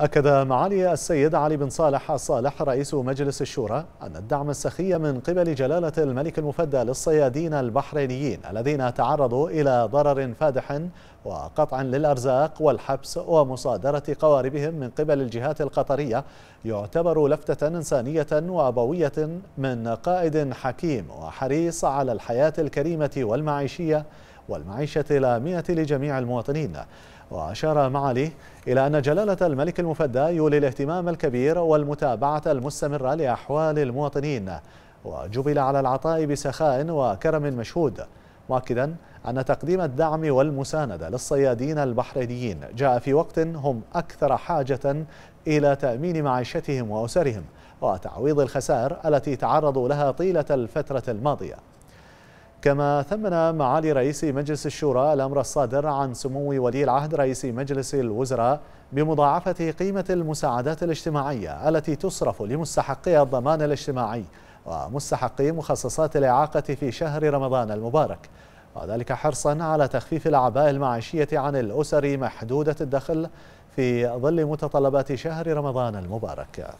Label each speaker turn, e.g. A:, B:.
A: أكد معالي السيد علي بن صالح الصالح رئيس مجلس الشورى أن الدعم السخي من قبل جلالة الملك المفدى للصيادين البحرينيين الذين تعرضوا إلى ضرر فادح وقطعا للأرزاق والحبس ومصادرة قواربهم من قبل الجهات القطرية يعتبر لفتة إنسانية وأبوية من قائد حكيم وحريص على الحياة الكريمة والمعيشية والمعيشة الآمنة لجميع المواطنين وأشار معالي إلى أن جلالة الملك المفدى يولي الاهتمام الكبير والمتابعة المستمرة لأحوال المواطنين وجبل على العطاء بسخاء وكرم مشهود مؤكدا أن تقديم الدعم والمساندة للصيادين البحرينيين جاء في وقت هم أكثر حاجة إلى تأمين معيشتهم وأسرهم وتعويض الخسائر التي تعرضوا لها طيلة الفترة الماضية كما ثمن معالي رئيس مجلس الشورى الأمر الصادر عن سمو ولي العهد رئيس مجلس الوزراء بمضاعفة قيمة المساعدات الاجتماعية التي تصرف لمستحقي الضمان الاجتماعي ومستحقي مخصصات الإعاقة في شهر رمضان المبارك وذلك حرصا على تخفيف الأعباء المعيشية عن الأسر محدودة الدخل في ظل متطلبات شهر رمضان المبارك